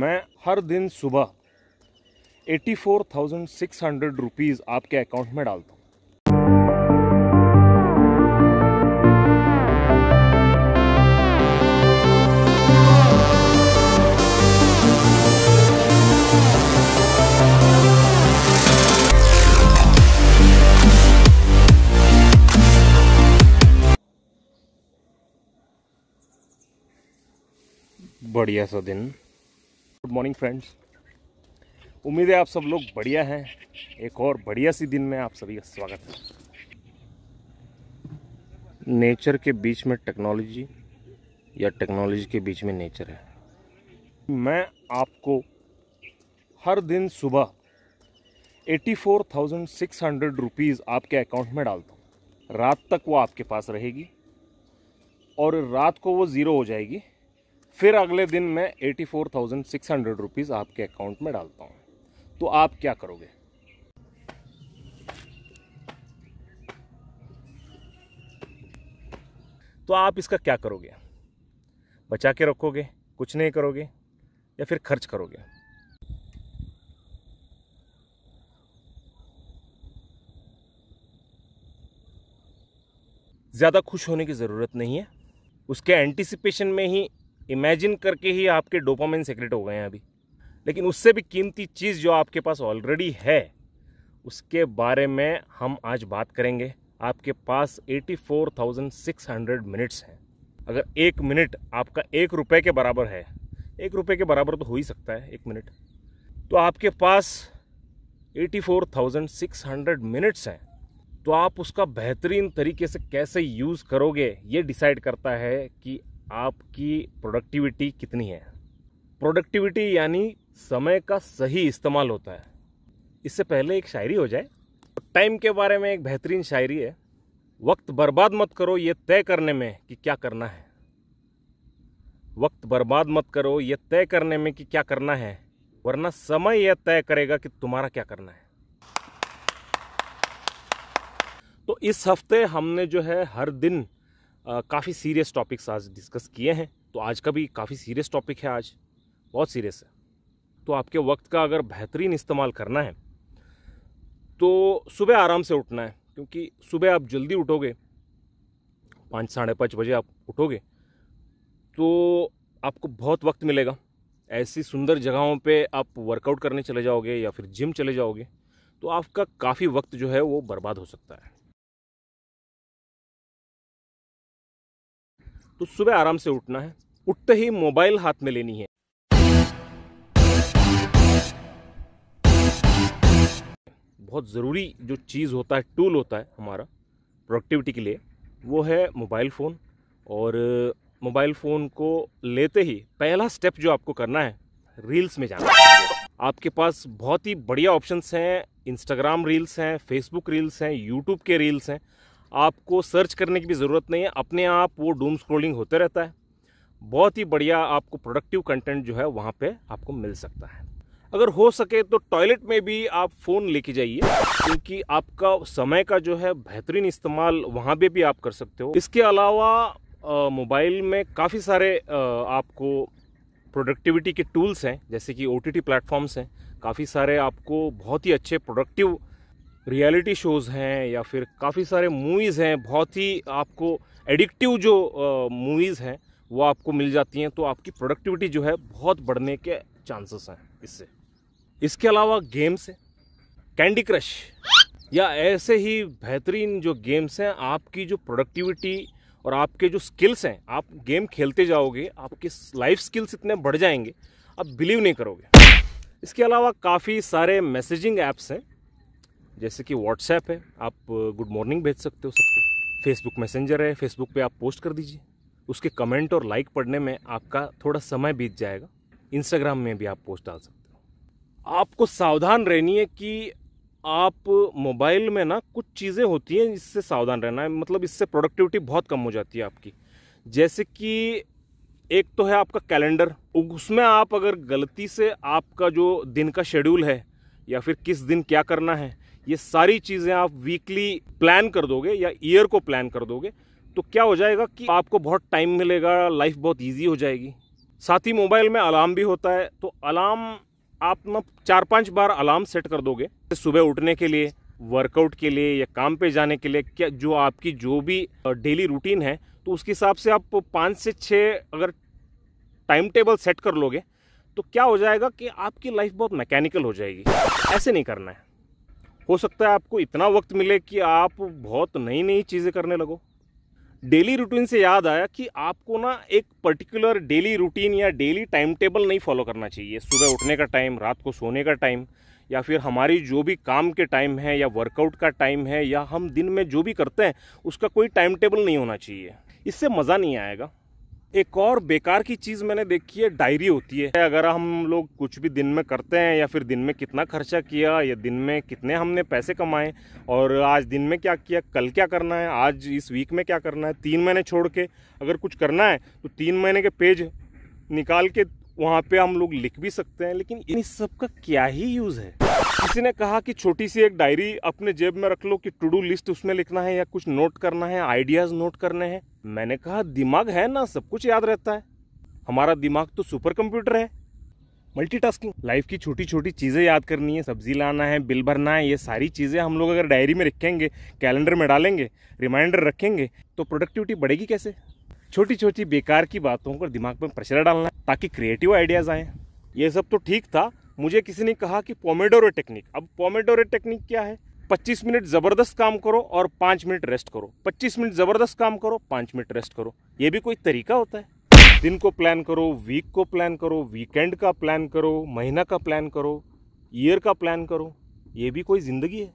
मैं हर दिन सुबह 84,600 रुपीज आपके अकाउंट में डालता हूँ बढ़िया सा दिन गुड मॉर्निंग फ्रेंड्स उम्मीद है आप सब लोग बढ़िया हैं एक और बढ़िया सी दिन में आप सभी का स्वागत है नेचर के बीच में टेक्नोलॉजी या टेक्नोलॉजी के बीच में नेचर है मैं आपको हर दिन सुबह 84,600 रुपीस आपके अकाउंट में डालता हूँ रात तक वो आपके पास रहेगी और रात को वो ज़ीरो हो जाएगी फिर अगले दिन मैं eighty four thousand six hundred rupees आपके अकाउंट में डालता हूँ तो आप क्या करोगे तो आप इसका क्या करोगे बचा के रखोगे कुछ नहीं करोगे या फिर खर्च करोगे ज़्यादा खुश होने की ज़रूरत नहीं है उसके एंटिसिपेशन में ही इमेजिन करके ही आपके डोपामिन सेक्रेट हो गए हैं अभी लेकिन उससे भी कीमती चीज़ जो आपके पास ऑलरेडी है उसके बारे में हम आज बात करेंगे आपके पास 84,600 मिनट्स हैं अगर एक मिनट आपका एक रुपये के बराबर है एक रुपये के बराबर तो हो ही सकता है एक मिनट तो आपके पास 84,600 मिनट्स हैं तो आप उसका बेहतरीन तरीके से कैसे यूज़ करोगे ये डिसाइड करता है कि आपकी प्रोडक्टिविटी कितनी है प्रोडक्टिविटी यानी समय का सही इस्तेमाल होता है इससे पहले एक शायरी हो जाए टाइम के बारे में एक बेहतरीन शायरी है वक्त बर्बाद मत करो ये तय करने में कि क्या करना है वक्त बर्बाद मत करो ये तय करने में कि क्या करना है वरना समय यह तय करेगा कि तुम्हारा क्या करना है तो इस हफ्ते हमने जो है हर दिन काफ़ी सीरियस टॉपिक्स आज डिस्कस किए हैं तो आज का भी काफ़ी सीरियस टॉपिक है आज बहुत सीरियस है तो आपके वक्त का अगर बेहतरीन इस्तेमाल करना है तो सुबह आराम से उठना है क्योंकि सुबह आप जल्दी उठोगे पाँच साढ़े पाँच बजे आप उठोगे तो आपको बहुत वक्त मिलेगा ऐसी सुंदर जगहों पे आप वर्कआउट करने चले जाओगे या फिर जिम चले जाओगे तो आपका काफ़ी वक्त जो है वो बर्बाद हो सकता है तो सुबह आराम से उठना है उठते ही मोबाइल हाथ में लेनी है बहुत ज़रूरी जो चीज़ होता है टूल होता है हमारा प्रोडक्टिविटी के लिए वो है मोबाइल फ़ोन और मोबाइल फ़ोन को लेते ही पहला स्टेप जो आपको करना है रील्स में जाना है आपके पास बहुत ही बढ़िया ऑप्शंस हैं इंस्टाग्राम रील्स हैं फेसबुक रील्स हैं यूट्यूब के रील्स हैं आपको सर्च करने की भी ज़रूरत नहीं है अपने आप वो डूम स्क्रोलिंग होते रहता है बहुत ही बढ़िया आपको प्रोडक्टिव कंटेंट जो है वहाँ पे आपको मिल सकता है अगर हो सके तो टॉयलेट में भी आप फ़ोन लेके जाइए क्योंकि आपका समय का जो है बेहतरीन इस्तेमाल वहाँ पे भी आप कर सकते हो इसके अलावा मोबाइल में काफ़ी सारे आ, आपको प्रोडक्टिविटी के टूल्स हैं जैसे कि ओ टी प्लेटफॉर्म्स हैं काफ़ी सारे आपको बहुत ही अच्छे प्रोडक्टिव रियलिटी शोज़ हैं या फिर काफ़ी सारे मूवीज़ हैं बहुत ही आपको एडिक्टिव जो मूवीज़ हैं वो आपको मिल जाती हैं तो आपकी प्रोडक्टिविटी जो है बहुत बढ़ने के चांसेस हैं इससे इसके अलावा गेम्स कैंडी क्रश या ऐसे ही बेहतरीन जो गेम्स हैं आपकी जो प्रोडक्टिविटी और आपके जो स्किल्स हैं आप गेम खेलते जाओगे आपके लाइफ स्किल्स इतने बढ़ जाएंगे आप बिलीव नहीं करोगे इसके अलावा काफ़ी सारे मैसेजिंग ऐप्स हैं जैसे कि व्हाट्सएप है आप गुड uh, मॉर्निंग भेज सकते हो सबको फेसबुक मैसेंजर है फेसबुक पे आप पोस्ट कर दीजिए उसके कमेंट और लाइक पढ़ने में आपका थोड़ा समय बीत जाएगा इंस्टाग्राम में भी आप पोस्ट डाल सकते हो आपको सावधान रहनी है कि आप मोबाइल में ना कुछ चीज़ें होती हैं इससे सावधान रहना है मतलब इससे प्रोडक्टिविटी बहुत कम हो जाती है आपकी जैसे कि एक तो है आपका कैलेंडर उसमें आप अगर गलती से आपका जो दिन का शेड्यूल है या फिर किस दिन क्या करना है ये सारी चीज़ें आप वीकली प्लान कर दोगे या ईयर को प्लान कर दोगे तो क्या हो जाएगा कि आपको बहुत टाइम मिलेगा लाइफ बहुत ईजी हो जाएगी साथ ही मोबाइल में अलार्म भी होता है तो अलार्म आप ना चार पांच बार अलार्म सेट कर दोगे सुबह उठने के लिए वर्कआउट के लिए या काम पे जाने के लिए क्या जो आपकी जो भी डेली रूटीन है तो उसके हिसाब से आप पाँच से छः अगर टाइम टेबल सेट कर लोगे तो क्या हो जाएगा कि आपकी लाइफ बहुत मैकेनिकल हो जाएगी ऐसे नहीं करना है हो सकता है आपको इतना वक्त मिले कि आप बहुत नई नई चीज़ें करने लगो डेली रूटीन से याद आया कि आपको ना एक पर्टिकुलर डेली रूटीन या डेली टाइम टेबल नहीं फॉलो करना चाहिए सुबह उठने का टाइम रात को सोने का टाइम या फिर हमारी जो भी काम के टाइम है या वर्कआउट का टाइम है या हम दिन में जो भी करते हैं उसका कोई टाइम टेबल नहीं होना चाहिए इससे मज़ा नहीं आएगा एक और बेकार की चीज़ मैंने देखी है डायरी होती है अगर हम लोग कुछ भी दिन में करते हैं या फिर दिन में कितना खर्चा किया या दिन में कितने हमने पैसे कमाए और आज दिन में क्या किया कल क्या करना है आज इस वीक में क्या करना है तीन महीने छोड़ के अगर कुछ करना है तो तीन महीने के पेज निकाल के वहाँ पे हम लोग लिख भी सकते हैं लेकिन इन सब का क्या ही यूज़ है किसी ने कहा कि छोटी सी एक डायरी अपने जेब में रख लो कि टू डू लिस्ट उसमें लिखना है या कुछ नोट करना है आइडियाज़ नोट करने हैं मैंने कहा दिमाग है ना सब कुछ याद रहता है हमारा दिमाग तो सुपर कंप्यूटर है मल्टीटास्किंग लाइफ की छोटी छोटी चीज़ें याद करनी है सब्जी लाना है बिल भरना है ये सारी चीज़ें हम लोग अगर डायरी में रखेंगे कैलेंडर में डालेंगे रिमाइंडर रखेंगे तो प्रोडक्टिविटी बढ़ेगी कैसे छोटी छोटी बेकार की बातों पर दिमाग में प्रेशर डालना है ताकि क्रिएटिव आइडियाज़ आएँ ये सब तो ठीक था मुझे किसी ने कहा कि पोमेडोरो टेक्निक अब पोमेडोरो टेक्निक क्या है 25 मिनट ज़बरदस्त काम करो और पाँच मिनट रेस्ट करो 25 मिनट ज़बरदस्त काम करो पाँच मिनट रेस्ट करो ये भी कोई तरीका होता है दिन को प्लान करो वीक को प्लान करो वीकेंड का प्लान करो महीना का प्लान करो ईयर का प्लान करो ये भी कोई ज़िंदगी है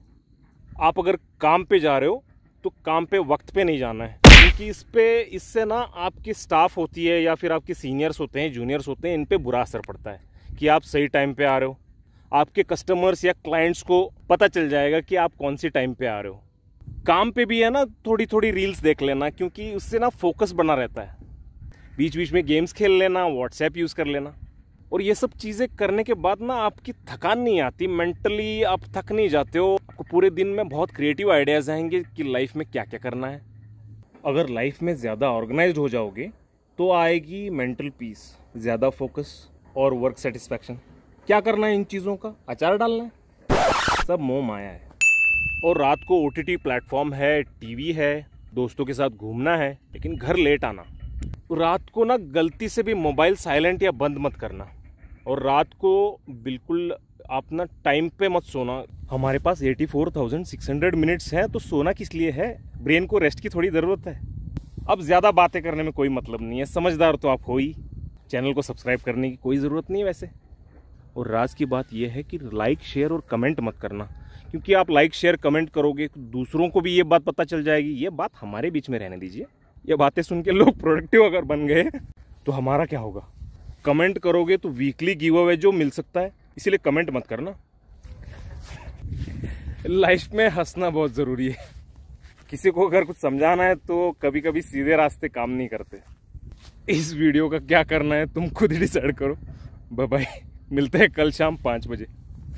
आप अगर काम पे जा रहे हो तो काम पे वक्त पे नहीं जाना है क्योंकि इस पर इससे ना आपकी स्टाफ होती है या फिर आपके सीनियर्स होते हैं जूनियर्स होते हैं इन पर बुरा असर पड़ता है कि आप सही टाइम पर आ रहे हो आपके कस्टमर्स या क्लाइंट्स को पता चल जाएगा कि आप कौन सी टाइम पे आ रहे हो काम पे भी है ना थोड़ी थोड़ी रील्स देख लेना क्योंकि उससे ना फोकस बना रहता है बीच बीच में गेम्स खेल लेना व्हाट्सएप यूज़ कर लेना और ये सब चीज़ें करने के बाद ना आपकी थकान नहीं आती मेंटली आप थक नहीं जाते हो आपको पूरे दिन में बहुत क्रिएटिव आइडियाज़ आएंगे कि लाइफ में क्या क्या करना है अगर लाइफ में ज़्यादा ऑर्गेनाइज हो जाओगे तो आएगी मेंटल पीस ज़्यादा फोकस और वर्क सेटिस्फैक्शन क्या करना है इन चीज़ों का अचार डालना है सब मोह माया है और रात को ओ टी प्लेटफॉर्म है टीवी है दोस्तों के साथ घूमना है लेकिन घर लेट आना रात को ना गलती से भी मोबाइल साइलेंट या बंद मत करना और रात को बिल्कुल आप ना टाइम पे मत सोना हमारे पास 84,600 मिनट्स हैं तो सोना किस लिए है ब्रेन को रेस्ट की थोड़ी ज़रूरत है अब ज़्यादा बातें करने में कोई मतलब नहीं है समझदार तो आप हो ही चैनल को सब्सक्राइब करने की कोई ज़रूरत नहीं है वैसे और राज की बात यह है कि लाइक शेयर और कमेंट मत करना क्योंकि आप लाइक शेयर कमेंट करोगे दूसरों को भी ये बात पता चल जाएगी ये बात हमारे बीच में रहने दीजिए ये बातें सुन के लोग प्रोडक्टिव अगर बन गए तो हमारा क्या होगा कमेंट करोगे तो वीकली गिव अवे जो मिल सकता है इसीलिए कमेंट मत करना लाइफ में हंसना बहुत ज़रूरी है किसी को अगर कुछ समझाना है तो कभी कभी सीधे रास्ते काम नहीं करते इस वीडियो का क्या करना है तुम खुद ही डिसाइड करो बाय मिलते हैं कल शाम पाँच बजे